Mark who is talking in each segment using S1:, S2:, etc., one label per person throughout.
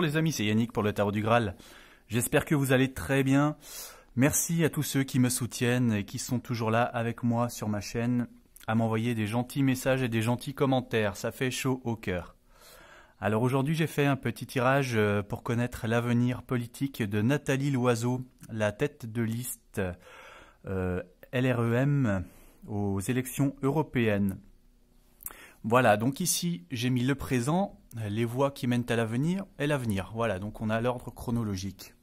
S1: les amis, c'est Yannick pour le Tarot du Graal. J'espère que vous allez très bien. Merci à tous ceux qui me soutiennent et qui sont toujours là avec moi sur ma chaîne à m'envoyer des gentils messages et des gentils commentaires. Ça fait chaud au cœur. Alors aujourd'hui, j'ai fait un petit tirage euh, pour connaître l'avenir politique de Nathalie Loiseau, la tête de liste euh, LREM aux élections européennes. Voilà, donc ici, j'ai mis le présent les voies qui mènent à l'avenir et l'avenir. Voilà, donc on a l'ordre chronologique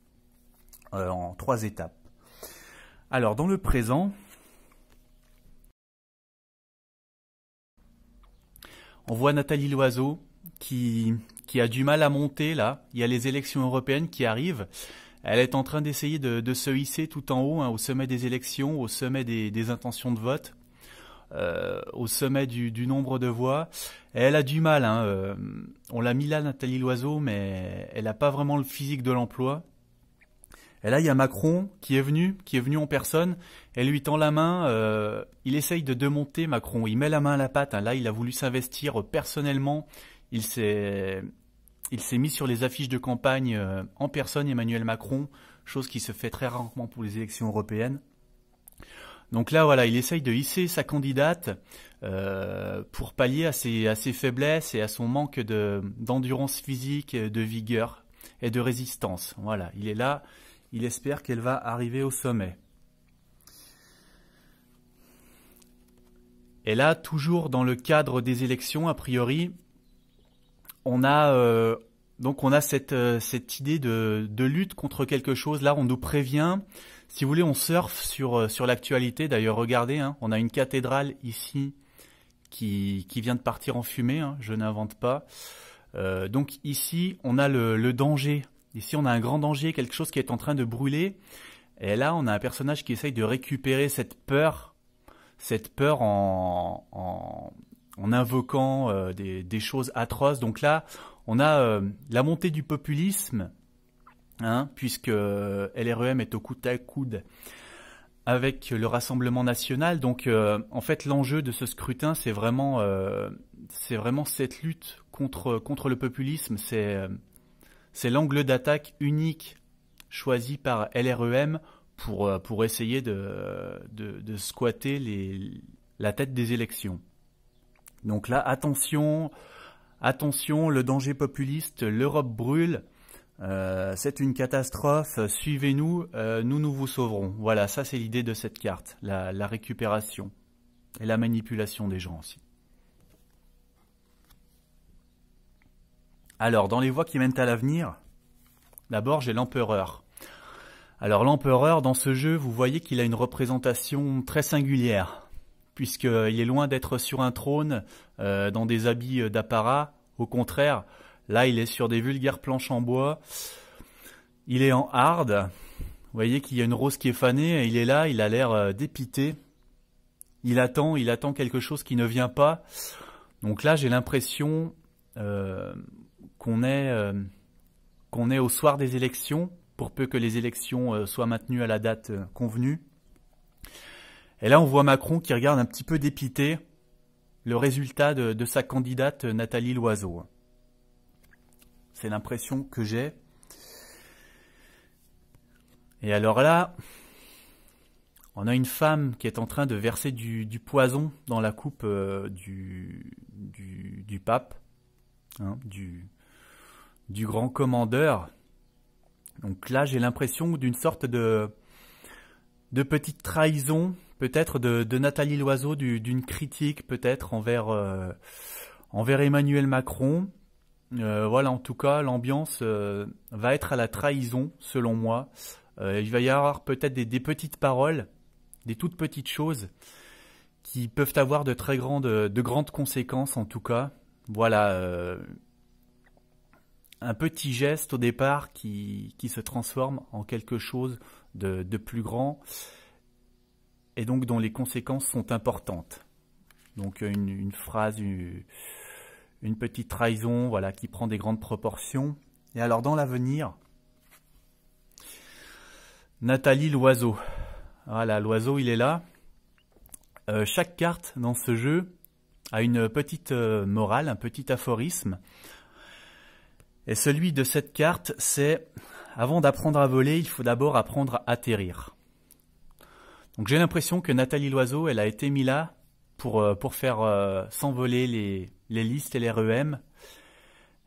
S1: euh, en trois étapes. Alors, dans le présent, on voit Nathalie Loiseau qui, a du mal à monter là. Il y a les élections européennes qui arrivent. Elle est en train d'essayer de, se hisser tout en haut, hein, au sommet des élections, au sommet des intentions de vote. Euh, au sommet du, nombre de voix. Et elle a du mal. Hein, euh, on l'a mis là, Nathalie Loiseau, mais elle n'a pas vraiment le physique de l'emploi. Et là, il y a Macron qui est venu, qui est venu en personne. Elle lui tend la main. Euh, il essaye de démonter Macron. Il met la main à la pâte. Hein. là, il a voulu s'investir personnellement. Il s'est, il s'est mis sur les affiches de campagne en personne, Emmanuel Macron, chose qui se fait très rarement pour les élections européennes. Donc là, voilà, il essaye de hisser sa candidate euh, pour pallier à ses, faiblesses et à son manque d'endurance physique, de vigueur et de résistance. Voilà, il est là, il espère qu'elle va arriver au sommet. Et là, toujours dans le cadre des élections, a priori, on a euh, donc on a cette, euh, idée de, lutte contre quelque chose. Là, on nous prévient si vous voulez, on surfe sur, euh, sur l'actualité. D'ailleurs, regardez, hein, on a une cathédrale ici qui, qui vient de partir en fumée, hein, je n'invente pas. Euh, donc ici, on a le, danger. Ici, on a un grand danger, quelque chose qui est en train de brûler. Et là, on a un personnage qui essaye de récupérer cette peur, cette peur en, en, invoquant euh, des, choses atroces. Donc là, on a la montée du populisme Hein, puisque LREM est au coude à coude avec le Rassemblement national. Donc, euh, en fait, l'enjeu de ce scrutin, c'est vraiment, euh, vraiment cette lutte contre contre le populisme. C'est euh, l'angle d'attaque unique choisi par LREM pour pour essayer de de, squatter la tête des élections. Donc là, attention, attention, le danger populiste, l'Europe brûle. Euh, c'est une catastrophe, suivez-nous, euh, nous nous vous sauverons. Voilà, ça c'est l'idée de cette carte, la, récupération et la manipulation des gens aussi. Alors, dans les voies qui mènent à l'avenir, d'abord j'ai l'empereur. Alors l'empereur, dans ce jeu, vous voyez qu'il a une représentation très singulière, puisqu'il est loin d'être sur un trône, euh, dans des habits d'apparat, au contraire, Là, il est sur des vulgaires planches en bois. Il est en hard. Vous voyez qu'il y a une rose qui est fanée. il est là, il a l'air euh, dépité. Il attend, il attend quelque chose qui ne vient pas. Donc là, j'ai l'impression euh, qu'on est, euh, est au soir des élections, pour peu que les élections soient maintenues à la date convenue. Et là, on voit Macron qui regarde un petit peu dépité le résultat de sa candidate Nathalie Loiseau. C'est l'impression que j'ai. Et alors là, on a une femme qui est en train de verser du, poison dans la coupe euh, du, du, pape, hein, du, grand commandeur. Donc là, j'ai l'impression d'une sorte de, de petite trahison, peut-être de, Nathalie Loiseau, d'une critique peut-être envers, euh, envers Emmanuel Macron. Euh, voilà, en tout cas, l'ambiance euh, va être à la trahison, selon moi. Euh, il va y avoir peut-être des, petites paroles, des toutes petites choses qui peuvent avoir de très grandes, de grandes conséquences, en tout cas. Voilà, un petit geste au départ qui, qui, se transforme en quelque chose de, de plus grand et donc dont les conséquences sont importantes. Donc une, une phrase une petite trahison voilà, qui prend des grandes proportions. Et alors dans l'avenir, Nathalie l'oiseau. Voilà, l'oiseau il est là. Euh, chaque carte dans ce jeu a une petite euh, morale, un petit aphorisme. Et celui de cette carte, c'est avant d'apprendre à voler, il faut d'abord apprendre à atterrir. Donc j'ai l'impression que Nathalie Loiseau, elle a été mise là pour, euh, pour faire s'envoler les, les listes et les REM,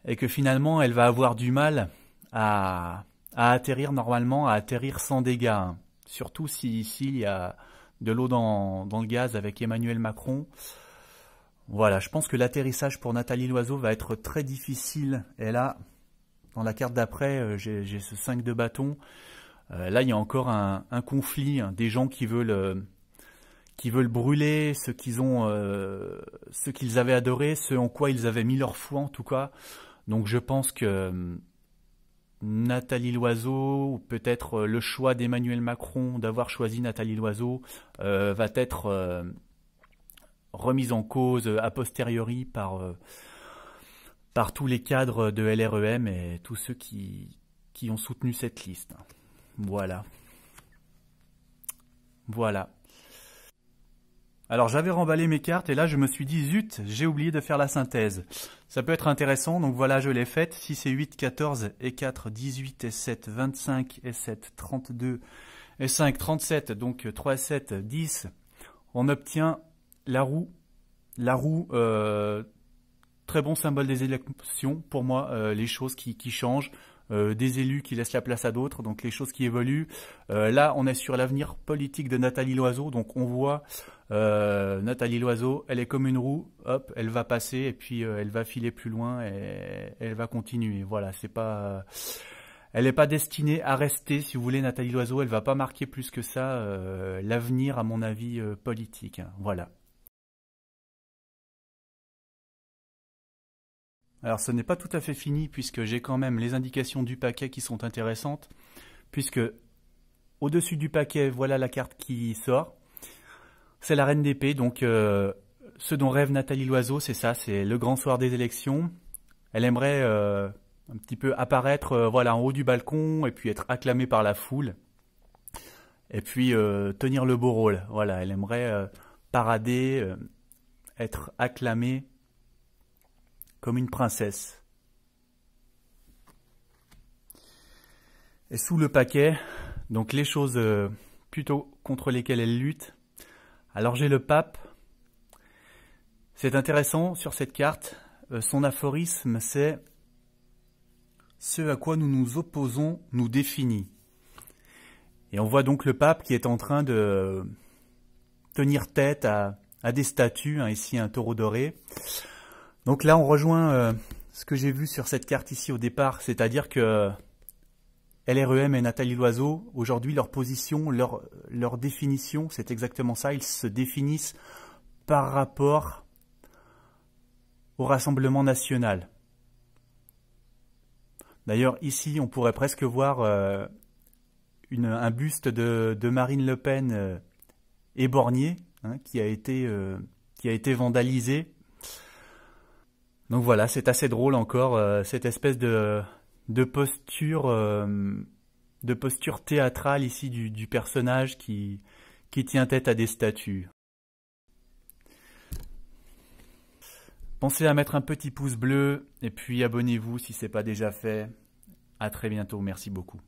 S1: et que finalement elle va avoir du mal à, atterrir normalement, à atterrir sans dégâts. Hein. Surtout si ici il y a de l'eau dans, le gaz avec Emmanuel Macron. Voilà, je pense que l'atterrissage pour Nathalie Loiseau va être très difficile. Et là, dans la carte d'après, euh, j'ai ce 5 de bâton. Euh, là, il y a encore un, conflit, hein, des gens qui veulent euh, qui veulent brûler ce qu'ils ont, euh, ce qu'ils avaient adoré, ce en quoi ils avaient mis leur foi en tout cas. Donc je pense que hum, Nathalie Loiseau, ou peut-être euh, le choix d'Emmanuel Macron d'avoir choisi Nathalie Loiseau, euh, va être euh, remise en cause a posteriori par, par tous les cadres de LREM et tous ceux qui, qui ont soutenu cette liste. Voilà. Voilà. Alors j'avais remballé mes cartes et là je me suis dit zut, j'ai oublié de faire la synthèse. Ça peut être intéressant, donc voilà, je l'ai faite. 6 et 8, 14 et 4, 18 et 7, 25 et 7, 32 et 5, 37, donc 3 7, 10. On obtient la roue, la roue, euh, très bon symbole des élections pour moi, euh, les choses qui, qui changent. Euh, des élus qui laissent la place à d'autres, donc les choses qui évoluent. Euh, là, on est sur l'avenir politique de Nathalie Loiseau, donc on voit euh, Nathalie Loiseau, elle est comme une roue, hop, elle va passer et puis euh, elle va filer plus loin et elle va continuer. Voilà, c'est pas, elle n'est pas destinée à rester, si vous voulez, Nathalie Loiseau, elle va pas marquer plus que ça euh, l'avenir, à mon avis, politique. voilà. Alors ce n'est pas tout à fait fini puisque j'ai quand même les indications du paquet qui sont intéressantes, puisque au-dessus du paquet, voilà la carte qui sort. C'est la reine d'épée, donc euh, ce dont rêve Nathalie Loiseau, c'est ça, c'est le grand soir des élections. Elle aimerait euh, un petit peu apparaître euh, voilà, en haut du balcon et puis être acclamée par la foule. Et puis tenir le beau rôle. Voilà, elle aimerait parader, être acclamée comme une princesse. Et sous le paquet, donc les choses plutôt contre lesquelles elle lutte, alors j'ai le pape. C'est intéressant sur cette carte. Euh, son aphorisme, c'est ce à quoi nous nous opposons nous définit. Et on voit donc le pape qui est en train de tenir tête à, des statues, hein, ici un taureau doré. Donc là, on rejoint euh, ce que j'ai vu sur cette carte ici au départ, c'est-à-dire que LREM et Nathalie Loiseau, aujourd'hui, leur position, leur, définition, c'est exactement ça. Ils se définissent par rapport au Rassemblement national. D'ailleurs, ici, on pourrait presque voir euh, une, un buste de, Marine Le Pen et euh, éborgné, hein, qui, a été, euh, qui a été vandalisé. Donc voilà, c'est assez drôle encore, cette espèce de, de posture, euh, de posture théâtrale ici du, du, personnage qui, qui tient tête à des statues. Pensez à mettre un petit pouce bleu et puis abonnez-vous si ce n'est pas déjà fait. À très bientôt, merci beaucoup.